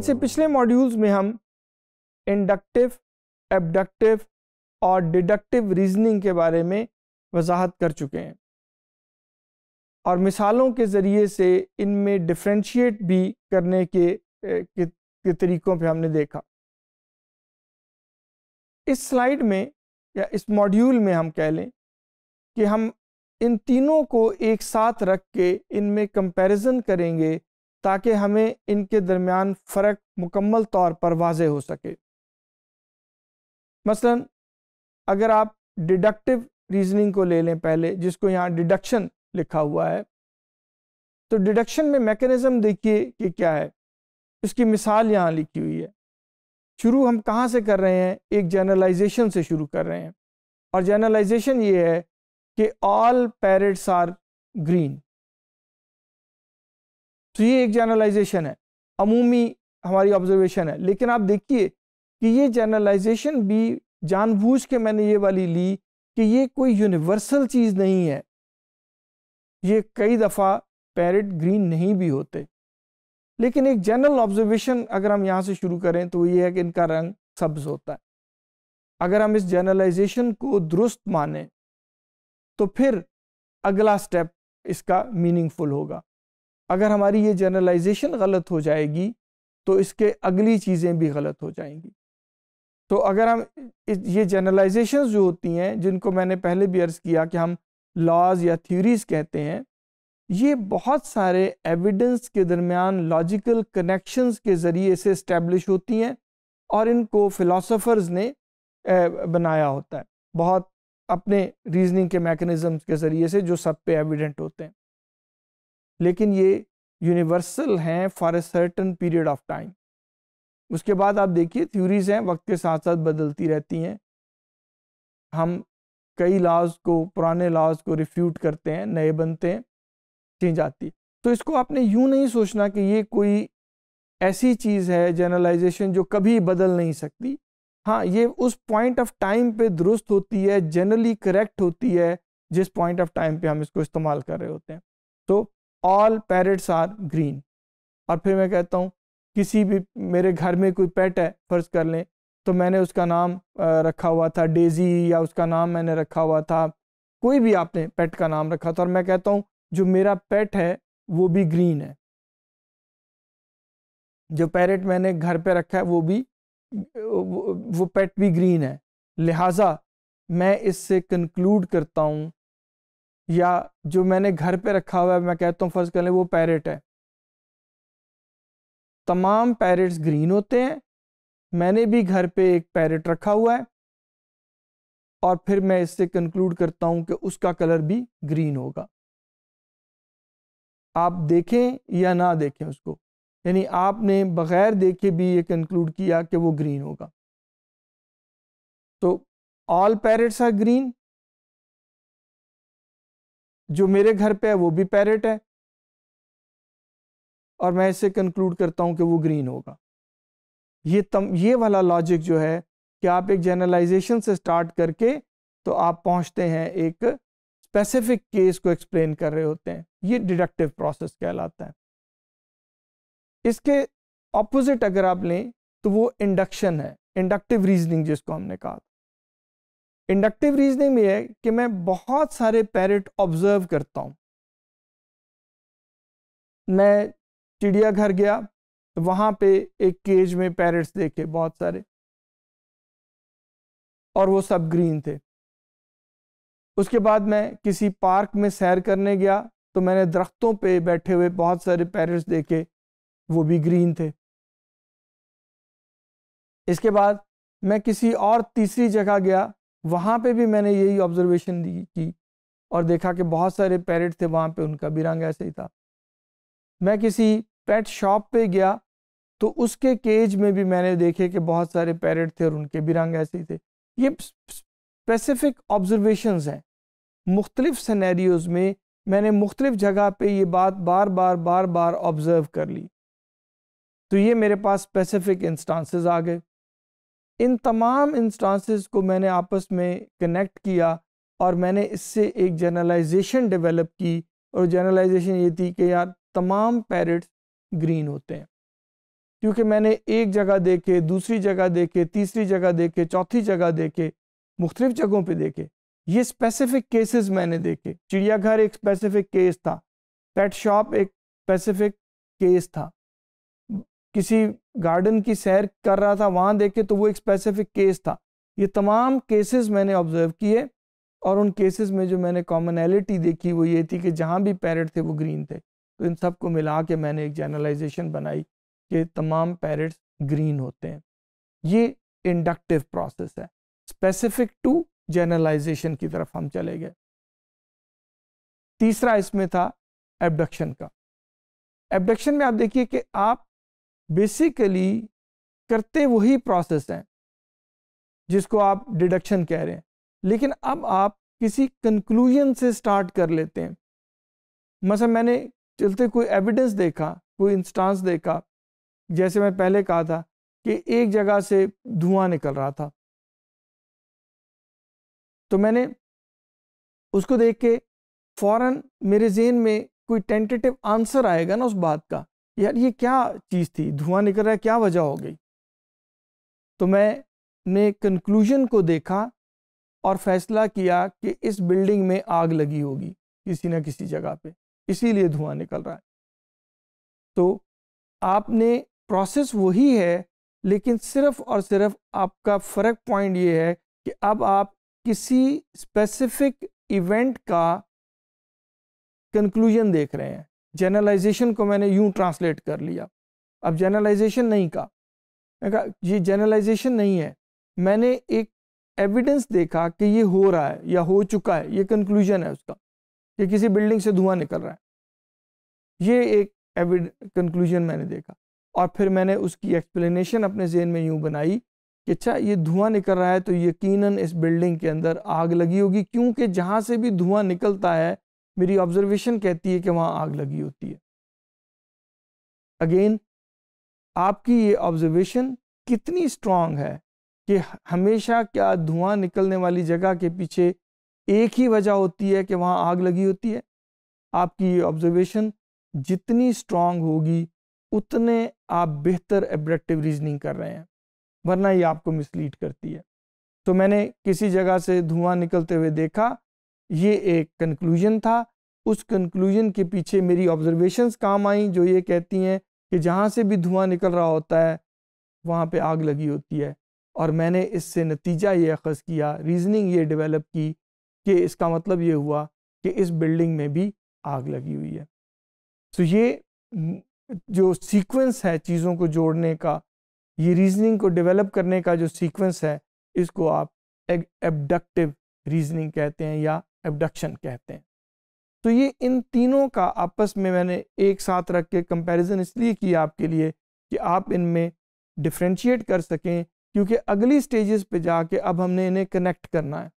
इनसे पिछले मॉड्यूल्स में हम इंडक्टिव एबडक्टिव और डिडक्टिव रीजनिंग के बारे में वजाहत कर चुके हैं और मिसालों के ज़रिए से इनमें डिफ्रेंशिएट भी करने के, के, के तरीकों पे हमने देखा इस स्लाइड में या इस मॉड्यूल में हम कह लें कि हम इन तीनों को एक साथ रख के इनमें कंपैरिजन करेंगे ताकि हमें इनके दरमियान फ़र्क मुकम्मल तौर पर वाज हो सके मसलन अगर आप डिडक्टिव रीजनिंग को ले लें पहले जिसको यहाँ डिडक्शन लिखा हुआ है तो डिडक्शन में मैकेनिज़्म देखिए कि क्या है इसकी मिसाल यहाँ लिखी हुई है शुरू हम कहाँ से कर रहे हैं एक जर्नलाइजेशन से शुरू कर रहे हैं और जर्नलाइजेशन ये है कि ऑल पैरट्स आर ग्रीन तो ये एक जनरलाइजेशन है अमूमी हमारी ऑब्जर्वेशन है लेकिन आप देखिए कि ये जनरलाइजेशन भी जानबूझ के मैंने ये वाली ली कि ये कोई यूनिवर्सल चीज़ नहीं है ये कई दफ़ा पैरट ग्रीन नहीं भी होते लेकिन एक जनरल ऑब्जर्वेशन अगर हम यहाँ से शुरू करें तो ये है कि इनका रंग सब्ज होता है अगर हम इस जनरलाइजेशन को दुरुस्त माने तो फिर अगला स्टेप इसका मीनिंगफुल होगा अगर हमारी ये जनरलाइजेशन गलत हो जाएगी तो इसके अगली चीज़ें भी गलत हो जाएंगी तो अगर हम ये जनरलाइजेशन जो होती हैं जिनको मैंने पहले भी अर्ज़ किया कि हम लॉज या थ्योरीज कहते हैं ये बहुत सारे एविडेंस के दरमियान लॉजिकल कनेक्शंस के ज़रिए से इस्टेब्लिश होती हैं और इनको फिलोसोफर्स ने बनाया होता है बहुत अपने रीजनिंग के मैकेनिज़म्स के ज़रिए से जो सब पे एविडेंट होते हैं लेकिन ये यूनिवर्सल हैं for a certain period of time उसके बाद आप देखिए थ्योरीज हैं वक्त के साथ साथ बदलती रहती हैं हम कई लॉज को पुराने लॉज को रिफ्यूट करते हैं नए बनते हैं चेंज आती तो इसको आपने यूँ नहीं सोचना कि ये कोई ऐसी चीज़ है जनरलाइजेशन जो कभी बदल नहीं सकती हाँ ये उस पॉइंट ऑफ टाइम पे दुरुस्त होती है जनरली करेक्ट होती है जिस पॉइंट ऑफ टाइम पे हम इसको इस्तेमाल कर रहे होते हैं तो ऑल पैरट्स आर ग्रीन और फिर मैं कहता हूँ किसी भी मेरे घर में कोई पेट है फ़र्ज़ कर लें तो मैंने उसका नाम रखा हुआ था डेज़ी या उसका नाम मैंने रखा हुआ था कोई भी आपने पेट का नाम रखा था और मैं कहता हूँ जो मेरा पेट है वो भी ग्रीन है जो पैरेट मैंने घर पे रखा है वो भी वो पेट भी ग्रीन है लिहाजा मैं इससे कंक्लूड करता हूँ या जो मैंने घर पे रखा हुआ है मैं कहता हूँ फर्ज कर लें वो पैरेट है तमाम पैरेट्स ग्रीन होते हैं मैंने भी घर पे एक पैरेट रखा हुआ है और फिर मैं इससे कंक्लूड करता हूँ कि उसका कलर भी ग्रीन होगा आप देखें या ना देखें उसको यानी आपने बग़ैर देखे भी ये कंक्लूड किया कि वो ग्रीन होगा तो ऑल पैरेट्स आर ग्रीन जो मेरे घर पे है वो भी पैरेट है और मैं इसे कंक्लूड करता हूँ कि वो ग्रीन होगा ये तम ये वाला लॉजिक जो है कि आप एक जनरलाइजेशन से स्टार्ट करके तो आप पहुंचते हैं एक स्पेसिफिक केस को एक्सप्लेन कर रहे होते हैं ये डिडक्टिव प्रोसेस कहलाता है इसके ऑपोजिट अगर आप लें तो वो इंडक्शन है इंडक्टिव रीजनिंग जिसको हमने कहा इंडक्टिव रीजनिंग में है कि मैं बहुत सारे पैरट ऑब्जर्व करता हूँ मैं चिड़ियाघर गया तो वहाँ पे एक केज में पैरट्स देखे बहुत सारे और वो सब ग्रीन थे उसके बाद मैं किसी पार्क में सैर करने गया तो मैंने दरख्तों पे बैठे हुए बहुत सारे पैरट्स देखे वो भी ग्रीन थे इसके बाद मैं किसी और तीसरी जगह गया वहाँ पे भी मैंने यही ऑब्जर्वेशन दी की और देखा कि बहुत सारे पैरट थे वहाँ पे उनका भी रंग ऐसे ही था मैं किसी पेट शॉप पे गया तो उसके केज में भी मैंने देखे कि बहुत सारे पैरट थे और उनके भी रंग ऐसे ही थे ये स्पेसिफिक ऑब्जर्वेशंस हैं मुख्तलिफ सनेरियोज़ में मैंने मुख्तलिफ जगह पे ये बात बार बार बार बार ऑब्ज़र्व कर ली तो ये मेरे पास स्पेसिफिक इंस्टांसेस आ गए इन तमाम इंस्टांसिस को मैंने आपस में कनेक्ट किया और मैंने इससे एक जनरलाइजेशन डेवलप की और जनरलाइजेशन ये थी कि यार तमाम पैरट्स ग्रीन होते हैं क्योंकि मैंने एक जगह देखे दूसरी जगह देखे तीसरी जगह देखे चौथी जगह देखे मुख्तलिफ जगहों पे देखे ये स्पेसिफिक केसेस मैंने देखे चिड़ियाघर एक स्पेसिफिक केस था पेट शॉप एक स्पेसिफिक केस था किसी गार्डन की सैर कर रहा था वहाँ देखे तो वो एक स्पेसिफिक केस था ये तमाम केसेस मैंने ऑब्जर्व किए और उन केसेस में जो मैंने कॉमनैलिटी देखी वो ये थी कि जहाँ भी पैरट थे वो ग्रीन थे तो इन सब को मिला के मैंने एक जर्नलाइजेशन बनाई कि तमाम पैरट्स ग्रीन होते हैं ये इंडक्टिव प्रोसेस है स्पेसिफिक टू जर्नलाइजेशन की तरफ हम चले गए तीसरा इसमें था एबडक्शन का एबडक्शन में आप देखिए कि आप बेसिकली करते वही प्रोसेस हैं जिसको आप डिडक्शन कह रहे हैं लेकिन अब आप किसी कंक्लूजन से स्टार्ट कर लेते हैं मसा मतलब मैंने चलते कोई एविडेंस देखा कोई इंस्टांस देखा जैसे मैं पहले कहा था कि एक जगह से धुआं निकल रहा था तो मैंने उसको देख के फौरन मेरे जेन में कोई टेंटेटिव आंसर आएगा ना उस बात का यार ये क्या चीज़ थी धुआं निकल रहा है क्या वजह हो गई तो मैंने कंक्लूजन को देखा और फैसला किया कि इस बिल्डिंग में आग लगी होगी किसी ना किसी जगह पे इसीलिए धुआं निकल रहा है तो आपने प्रोसेस वही है लेकिन सिर्फ और सिर्फ आपका फ़र्क पॉइंट ये है कि अब आप किसी स्पेसिफिक इवेंट का कंक्लूजन देख रहे हैं जनरलाइजेशन को मैंने यूं ट्रांसलेट कर लिया अब जनरलाइजेशन नहीं कहा मैं कहा ये जनरलाइजेशन नहीं है मैंने एक एविडेंस देखा कि ये हो रहा है या हो चुका है ये कंक्लूजन है उसका कि किसी बिल्डिंग से धुआं निकल रहा है ये एक एविड कंक्लूजन मैंने देखा और फिर मैंने उसकी एक्सप्लेनेशन अपने जेन में यूं बनाई कि अच्छा ये धुआं निकल रहा है तो यकीनन इस बिल्डिंग के अंदर आग लगी होगी क्योंकि जहाँ से भी धुआं निकलता है मेरी ऑब्जर्वेशन कहती है कि वहाँ आग लगी होती है अगेन आपकी ये ऑब्जर्वेशन कितनी स्ट्रांग है कि हमेशा क्या धुआं निकलने वाली जगह के पीछे एक ही वजह होती है कि वहाँ आग लगी होती है आपकी ये ऑब्जर्वेशन जितनी स्ट्रांग होगी उतने आप बेहतर एब्रेक्टिव रीजनिंग कर रहे हैं वरना ये आपको मिसलीड करती है तो मैंने किसी जगह से धुआं निकलते हुए देखा ये एक कंक्लूजन था उस कंक्लूजन के पीछे मेरी ऑब्जर्वेशंस काम आई जो ये कहती हैं कि जहाँ से भी धुआं निकल रहा होता है वहाँ पे आग लगी होती है और मैंने इससे नतीजा ये अखज़ किया रीजनिंग ये डेवलप की कि इसका मतलब ये हुआ कि इस बिल्डिंग में भी आग लगी हुई है तो ये जो सीक्वेंस है चीज़ों को जोड़ने का ये रीजनिंग को डेवलप करने का जो सीक्वेंस है इसको आप एबडक्टिव रीजनिंग कहते हैं या एबडक्शन कहते हैं तो ये इन तीनों का आपस में मैंने एक साथ रख के कंपैरिजन इसलिए किया आपके लिए कि आप इनमें डिफ्रेंशिएट कर सकें क्योंकि अगली स्टेजेस पे जाके अब हमने इन्हें कनेक्ट करना है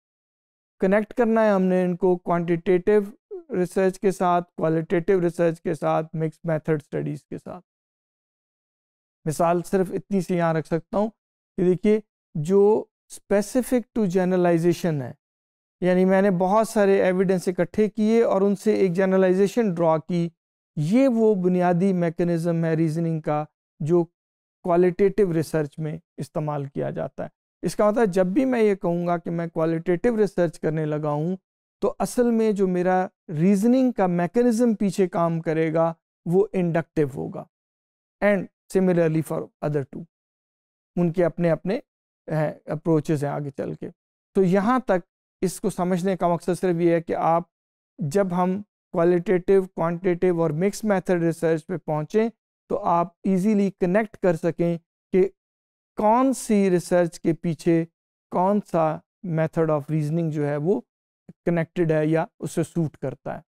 कनेक्ट करना है हमने इनको क्वांटिटेटिव रिसर्च के साथ क्वालिटेटिव रिसर्च के साथ मिक्स मेथड स्टडीज़ के साथ मिसाल सिर्फ इतनी सी यहाँ रख सकता हूँ कि देखिए जो स्पेसिफिक टू जर्नलाइजेशन है यानी मैंने बहुत सारे एविडेंस इकट्ठे किए और उनसे एक जनरलाइजेशन ड्रॉ की ये वो बुनियादी मैकेनिज़्म है रीजनिंग का जो क्वालिटेटिव रिसर्च में इस्तेमाल किया जाता है इसका मतलब जब भी मैं ये कहूँगा कि मैं क्वालिटेटिव रिसर्च करने लगा हूँ तो असल में जो मेरा रीजनिंग का मैकेनिज़्म पीछे काम करेगा वो इंडक्टिव होगा and similarly for other to उनके अपने अपने अप्रोचेज हैं आगे चल के तो यहाँ तक इसको समझने का मकसद सिर्फ ये है कि आप जब हम क्वालिटेटिव क्वांटिटेटिव और मिक्स मेथड रिसर्च पे पहुँचें तो आप इजीली कनेक्ट कर सकें कि कौन सी रिसर्च के पीछे कौन सा मेथड ऑफ रीजनिंग जो है वो कनेक्टेड है या उसे सूट करता है